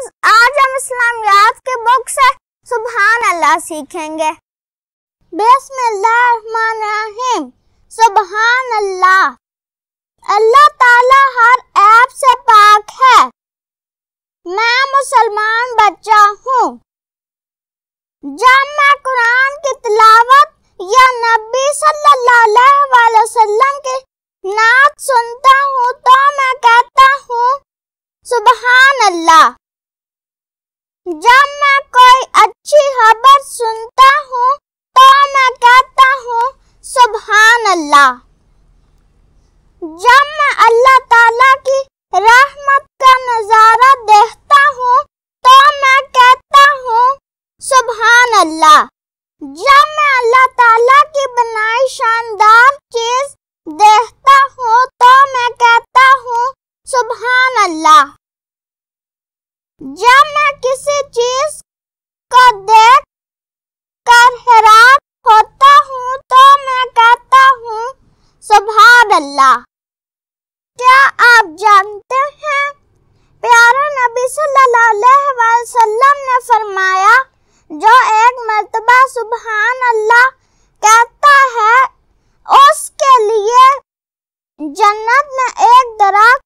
Students آج ہم اسلامیات کے بک سے سبحان اللہ سیکھیں گے بسم اللہ الرحمن الرحیم سبحان اللہ اللہ تعالیٰ ہر عیب سے پاک ہے میں مسلمان بچہ ہوں جب میں قرآن کی تلاوت یا نبی صلی اللہ علیہ وآلہ وسلم کی نعت سنتا ہوں تو میں کہتا ہوں سبحان اللہ جب میں کوئی اچھی خبر سنتا ہوں تو میں کہتا ہوں سبحان اللہ جب میں اللہ تعالیٰ کی رحمت کا نظارہ دیکھتا ہوں تو میں کہتا ہوں سبحان اللہ جب میں اللہ کیا آپ جانتے ہیں پیارا نبی صلی اللہ علیہ وسلم نے فرمایا جو ایک مرتبہ سبحان اللہ کہتا ہے اس کے لیے جنت میں ایک درخت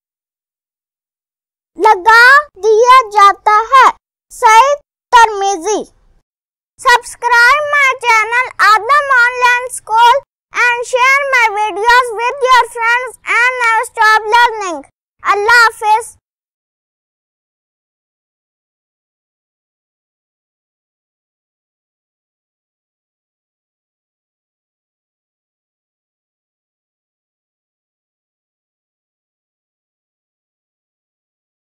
لگا دیا جاتا ہے Saeed Tirmizi subscribe my channel Adam online school and share your friends and never stop learning. Allah Hafiz.